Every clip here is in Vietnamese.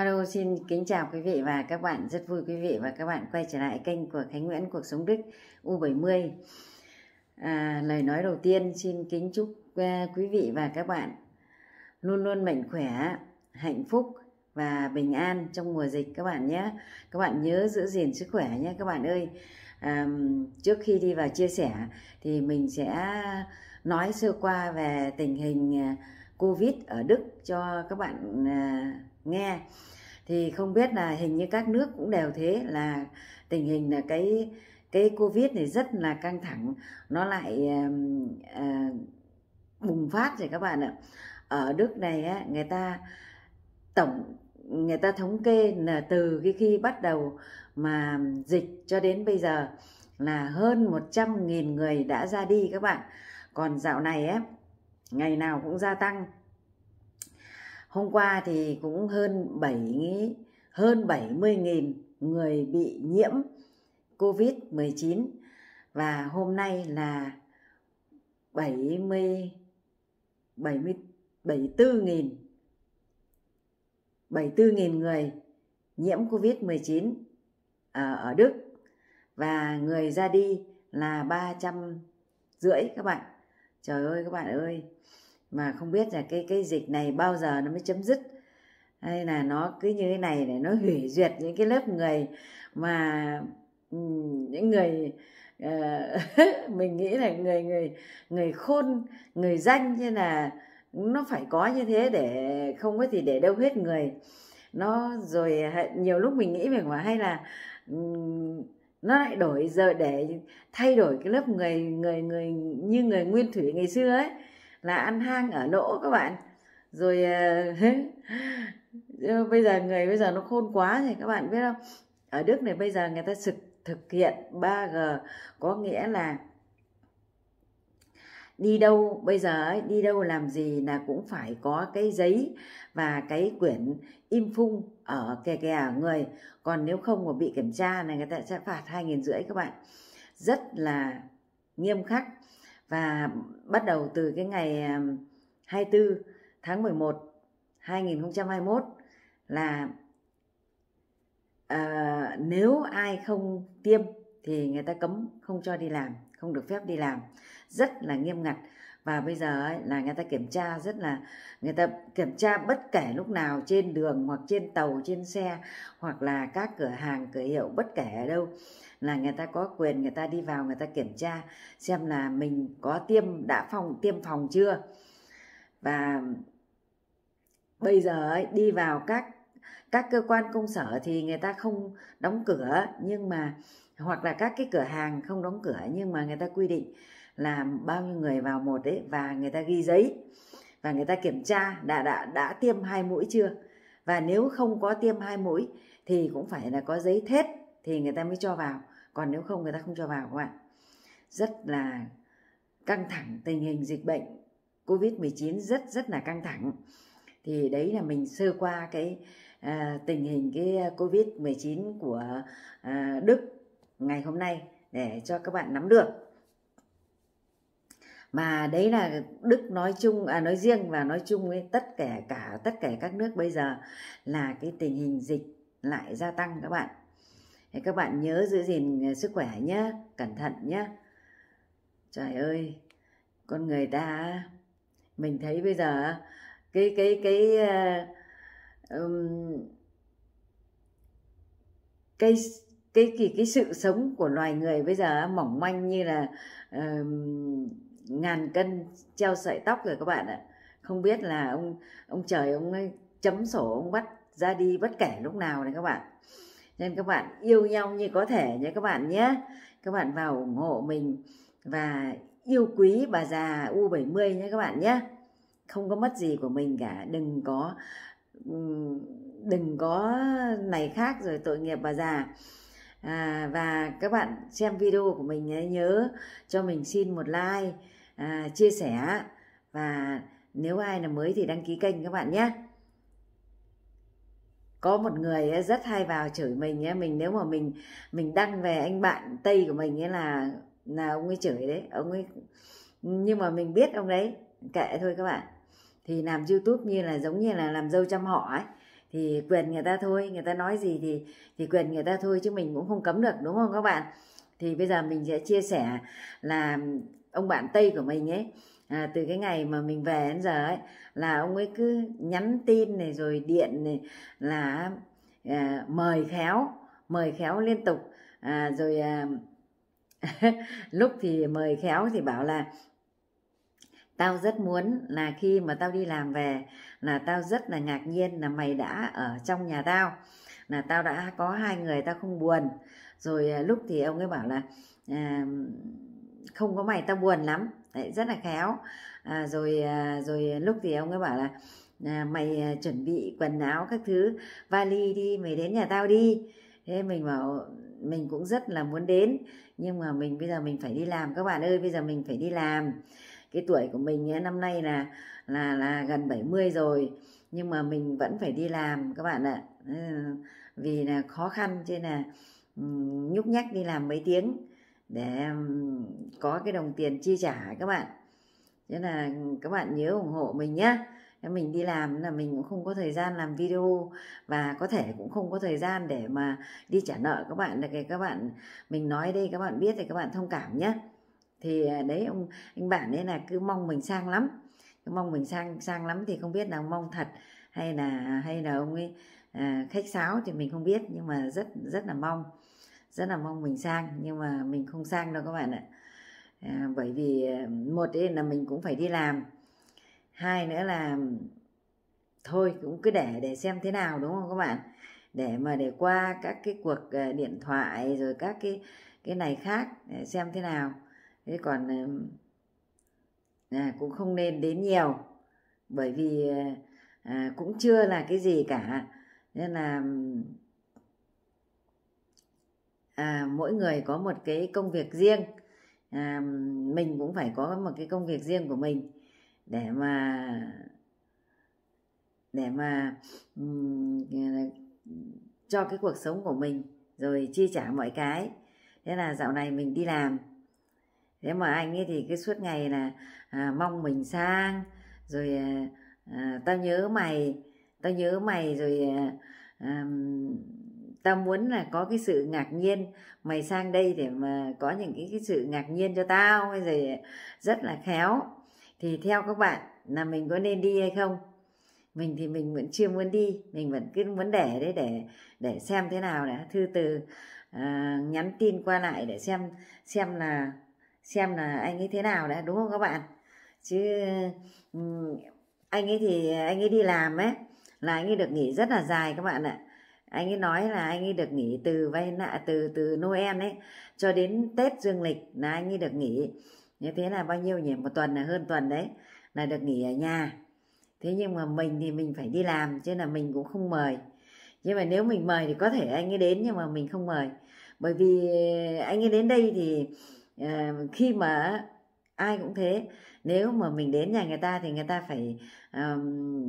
Hello, xin kính chào quý vị và các bạn. Rất vui quý vị và các bạn quay trở lại kênh của Khánh Nguyễn Cuộc Sống Đức U70. À, lời nói đầu tiên xin kính chúc à, quý vị và các bạn luôn luôn mạnh khỏe, hạnh phúc và bình an trong mùa dịch các bạn nhé. Các bạn nhớ giữ gìn sức khỏe nhé các bạn ơi. À, trước khi đi vào chia sẻ thì mình sẽ nói sơ qua về tình hình à, Covid ở Đức cho các bạn à, nghe thì không biết là hình như các nước cũng đều thế là tình hình là cái cái covid này rất là căng thẳng nó lại à, bùng phát rồi các bạn ạ ở đức này á, người ta tổng người ta thống kê là từ cái khi bắt đầu mà dịch cho đến bây giờ là hơn 100.000 người đã ra đi các bạn còn dạo này á ngày nào cũng gia tăng Hôm qua thì cũng hơn 7 hơn 70.000 người bị nhiễm COVID-19 và hôm nay là 70 70 74.000 74.000 người nhiễm COVID-19 à, ở Đức và người ra đi là 300 rưỡi các bạn. Trời ơi các bạn ơi mà không biết là cái cái dịch này bao giờ nó mới chấm dứt hay là nó cứ như thế này để nó hủy duyệt những cái lớp người mà những người uh, mình nghĩ là người người người khôn người danh như là nó phải có như thế để không có gì để đâu hết người nó rồi nhiều lúc mình nghĩ mình mà hay là um, nó lại đổi giờ để thay đổi cái lớp người người người như người nguyên thủy ngày xưa ấy là ăn hang ở nỗ các bạn rồi ờ, ờ, bây giờ người bây giờ nó khôn quá thì các bạn biết không ở Đức này bây giờ người ta thực thực hiện 3G có nghĩa là đi đâu bây giờ đi đâu làm gì là cũng phải có cái giấy và cái quyển im phung ở kè kè ở người còn nếu không mà bị kiểm tra này người ta sẽ phạt hai nghìn rưỡi các bạn rất là nghiêm khắc và bắt đầu từ cái ngày 24 à, tháng 11 2021 là à, nếu ai không tiêm thì người ta cấm không cho đi làm không được phép đi làm rất là nghiêm ngặt và bây giờ ấy, là người ta kiểm tra rất là người ta kiểm tra bất kể lúc nào trên đường hoặc trên tàu trên xe hoặc là các cửa hàng cửa hiệu bất kể ở đâu là người ta có quyền người ta đi vào người ta kiểm tra xem là mình có tiêm đã phòng tiêm phòng chưa và bây giờ ấy, đi vào các các cơ quan công sở thì người ta không đóng cửa nhưng mà hoặc là các cái cửa hàng không đóng cửa nhưng mà người ta quy định là bao nhiêu người vào một đấy và người ta ghi giấy và người ta kiểm tra đã đã đã tiêm hai mũi chưa và nếu không có tiêm hai mũi thì cũng phải là có giấy thết thì người ta mới cho vào còn nếu không người ta không cho vào các bạn rất là căng thẳng tình hình dịch bệnh covid 19 rất rất là căng thẳng thì đấy là mình sơ qua cái à, tình hình cái covid 19 của à, đức ngày hôm nay để cho các bạn nắm được mà đấy là đức nói chung à nói riêng và nói chung với tất cả cả tất cả các nước bây giờ là cái tình hình dịch lại gia tăng các bạn thì các bạn nhớ giữ gìn à, sức khỏe nhé cẩn thận nhé trời ơi con người ta mình thấy bây giờ cái cái cái uh, um, cái cái cái cái sự sống của loài người bây giờ mỏng manh như là uh, ngàn cân treo sợi tóc rồi các bạn ạ không biết là ông ông trời ông ấy chấm sổ ông bắt ra đi bất kể lúc nào này các bạn nên các bạn yêu nhau như có thể nhé các bạn nhé các bạn vào ủng hộ mình và yêu quý bà già U70 nhé các bạn nhé không có mất gì của mình cả đừng có đừng có này khác rồi tội nghiệp bà già à, và các bạn xem video của mình nhớ cho mình xin một like à, chia sẻ và nếu ai là mới thì đăng ký kênh các bạn nhé có một người ờ, rất hay vào chửi mình mình nếu mà mình mình đăng về anh bạn tây của mình ấy là là ông ấy chửi đấy ông ấy nhưng mà mình biết ông đấy kệ thôi các bạn thì làm youtube như là giống như là làm dâu chăm họ ấy thì quyền người ta thôi người ta nói gì thì thì quyền người ta thôi chứ mình cũng không cấm được đúng không các bạn thì bây giờ mình sẽ chia sẻ là ông bạn tây của mình ấy à, từ cái ngày mà mình về đến giờ ấy là ông ấy cứ nhắn tin này rồi điện này là à, mời khéo mời khéo liên tục à, rồi à, lúc thì mời khéo thì bảo là tao rất muốn là khi mà tao đi làm về là tao rất là ngạc nhiên là mày đã ở trong nhà tao là tao đã có hai người tao không buồn rồi à, lúc thì ông ấy bảo là à, không có mày tao buồn lắm đấy, rất là khéo à, rồi à, rồi lúc thì ông ấy bảo là à, mày à, chuẩn bị quần áo các thứ vali đi mày đến nhà tao đi thế mình bảo mình cũng rất là muốn đến nhưng mà mình bây giờ mình phải đi làm các bạn ơi bây giờ mình phải đi làm cái tuổi của mình năm nay là là là gần 70 rồi nhưng mà mình vẫn phải đi làm các bạn ạ ờ, vì là khó khăn cho nên là nhúc nhắc đi làm mấy tiếng để có cái đồng tiền chi trả các bạn thế là các bạn nhớ ủng hộ mình nhé mình đi làm là mình cũng không có thời gian làm video và có thể cũng không có thời gian để mà đi trả nợ các bạn là cái các bạn mình nói đây các bạn biết thì các bạn thông cảm nhé thì à, đấy ông anh bạn ấy là cứ mong mình sang lắm cứ mong mình sang sang lắm thì không biết là mong thật hay là hay là ông ấy à, khách sáo thì mình không biết nhưng mà rất rất là mong rất là mong mình sang nhưng mà mình không sang đâu các bạn ạ à, bởi vì à, một ấy là mình cũng phải đi làm hai nữa là thôi cũng cứ để để xem thế nào đúng không các bạn để mà để qua các cái cuộc à, điện thoại rồi các cái cái này khác để xem thế nào thế còn à, à cũng không nên đến nhiều bởi vì à, cũng chưa là cái gì cả nên là à, mỗi người có một cái công việc riêng à, mình cũng phải có một cái công việc riêng của mình để mà để mà um, cho cái cuộc sống của mình rồi chi trả mọi cái thế là dạo này mình đi làm thế mà anh ấy thì cứ suốt ngày là à, mong mình sang rồi à, à tao nhớ mày tao nhớ mày rồi à, à ta muốn là có cái sự ngạc nhiên mày sang đây để mà có những cái, cái sự ngạc nhiên cho tao hay gì rất là khéo thì theo các bạn là mình có nên đi hay không mình thì mình vẫn chưa muốn đi mình vẫn cứ muốn để đấy để để xem thế nào đã thư từ à, nhắn tin qua lại để xem xem là xem là anh ấy thế nào đã đúng không các bạn chứ anh ấy thì anh ấy đi làm ấy là anh ấy được nghỉ rất là dài các bạn ạ anh ấy nói là anh ấy được nghỉ từ vay nợ từ từ Noel ấy cho đến Tết dương lịch là anh ấy được nghỉ như thế là bao nhiêu nhỉ một tuần là hơn tuần đấy là được nghỉ ở nhà thế nhưng mà mình thì mình phải đi làm chứ là mình cũng không mời nhưng mà nếu mình mời thì có thể anh ấy đến nhưng mà mình không mời bởi vì anh ấy đến đây thì uh, khi mà ai cũng thế nếu mà mình đến nhà người ta thì người ta phải um,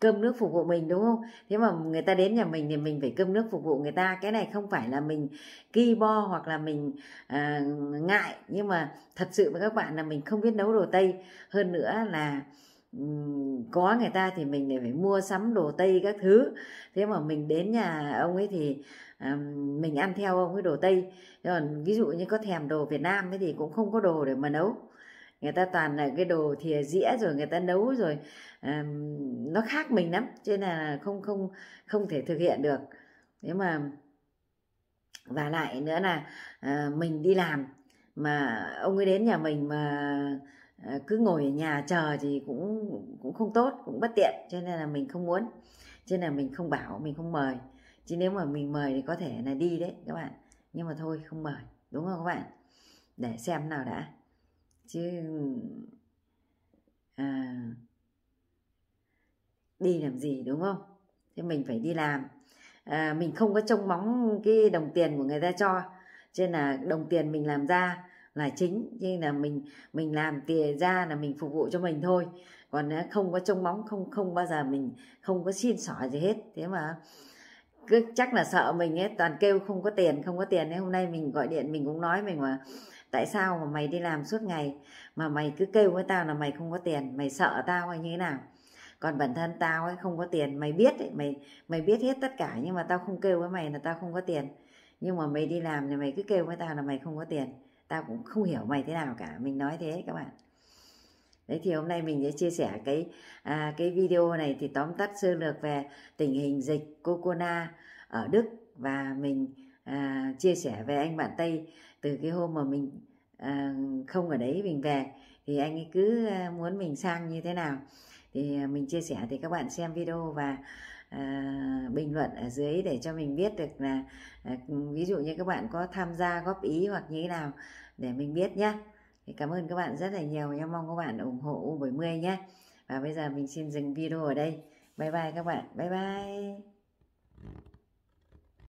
cơm nước phục vụ mình đúng không thế mà người ta đến nhà mình thì mình phải cơm nước phục vụ người ta cái này không phải là mình ki bo hoặc là mình à, ngại nhưng mà thật sự với các bạn là mình không biết nấu đồ tây hơn nữa là um, có người ta thì mình lại phải mua sắm đồ tây các thứ thế mà mình đến nhà ông ấy thì um, mình ăn theo ông ấy đồ tây còn ví dụ như có thèm đồ việt nam ấy thì cũng không có đồ để mà nấu người ta toàn là cái đồ thìa dĩa rồi người ta nấu rồi um, nó khác mình lắm cho nên là không không không thể thực hiện được nếu mà và lại nữa là uh, mình đi làm mà ông ấy đến nhà mình mà ờ, cứ ngồi ở nhà chờ thì cũng cũng không tốt cũng bất tiện cho nên là mình không muốn cho nên là mình không bảo mình không mời chứ nếu mà mình mời thì có thể là đi đấy các bạn nhưng mà thôi không mời đúng không các bạn để xem nào đã chứ à, đi làm gì đúng không thế mình phải đi làm à, mình không có trông móng cái đồng tiền của người ta cho cho nên là đồng tiền mình làm ra là chính như là mình mình làm tiền ra là mình phục vụ cho mình thôi còn à, không có trông móng không không bao giờ mình không có xin xỏ gì hết thế mà cứ chắc là sợ mình ấy toàn kêu không có tiền không có tiền ấy hôm nay mình gọi điện mình cũng nói mình mà tại sao mà mày đi làm suốt ngày mà mày cứ kêu với tao là mày không có tiền mày sợ tao hay như thế nào còn bản thân tao ấy không có tiền mày biết ấy, mày mày biết hết tất cả nhưng mà tao không kêu với mày là tao không có tiền nhưng mà mày đi làm thì mày cứ kêu với tao là mày không có tiền tao cũng không hiểu mày thế nào cả mình nói thế các bạn đấy thì hôm nay mình sẽ chia sẻ cái à, cái video này thì tóm tắt sơ lược về tình hình dịch corona ở Đức và mình à, chia sẻ về anh bạn tây từ cái hôm mà mình à, không ở đấy mình về thì anh ấy cứ à, muốn mình sang như thế nào thì à, mình chia sẻ thì các bạn xem video và à, bình luận ở dưới để cho mình biết được là à, ví dụ như các bạn có tham gia góp ý hoặc như thế nào để mình biết nhé thì cảm ơn các bạn rất là nhiều nha mong các bạn ủng hộ U70 nhé và bây giờ mình xin dừng video ở đây bye bye các bạn bye bye